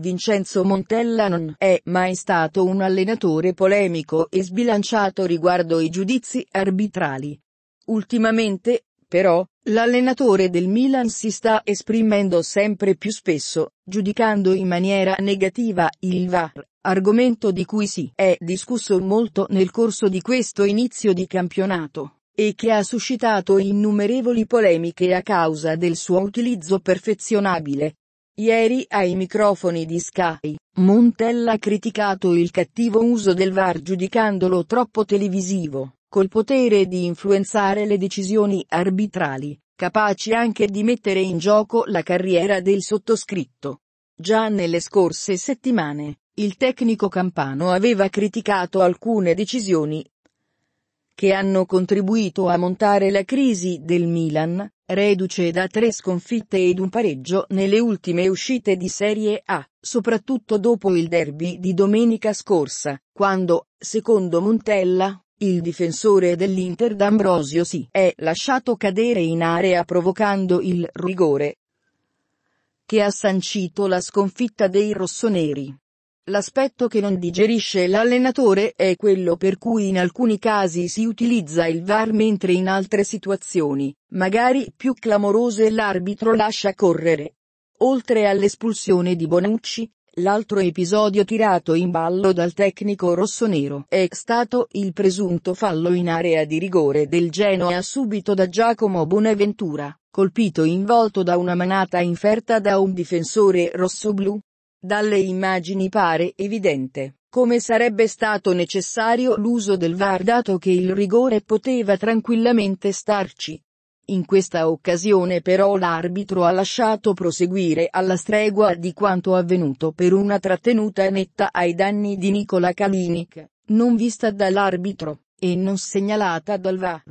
Vincenzo Montella non è mai stato un allenatore polemico e sbilanciato riguardo i giudizi arbitrali. Ultimamente, però, l'allenatore del Milan si sta esprimendo sempre più spesso, giudicando in maniera negativa il VAR, argomento di cui si è discusso molto nel corso di questo inizio di campionato, e che ha suscitato innumerevoli polemiche a causa del suo utilizzo perfezionabile, Ieri ai microfoni di Sky, Montella ha criticato il cattivo uso del VAR giudicandolo troppo televisivo, col potere di influenzare le decisioni arbitrali, capaci anche di mettere in gioco la carriera del sottoscritto. Già nelle scorse settimane, il tecnico campano aveva criticato alcune decisioni che hanno contribuito a montare la crisi del Milan, reduce da tre sconfitte ed un pareggio nelle ultime uscite di Serie A, soprattutto dopo il derby di domenica scorsa, quando, secondo Montella, il difensore dell'Inter D'Ambrosio si è lasciato cadere in area provocando il rigore che ha sancito la sconfitta dei rossoneri. L'aspetto che non digerisce l'allenatore è quello per cui in alcuni casi si utilizza il VAR mentre in altre situazioni, magari più clamorose l'arbitro lascia correre. Oltre all'espulsione di Bonucci, L'altro episodio tirato in ballo dal tecnico rossonero è stato il presunto fallo in area di rigore del Genoa subito da Giacomo Bonaventura, colpito in volto da una manata inferta da un difensore rossoblu, dalle immagini pare evidente come sarebbe stato necessario l'uso del VAR dato che il rigore poteva tranquillamente starci. In questa occasione però l'arbitro ha lasciato proseguire alla stregua di quanto avvenuto per una trattenuta netta ai danni di Nicola Kalinic, non vista dall'arbitro, e non segnalata dal VAR.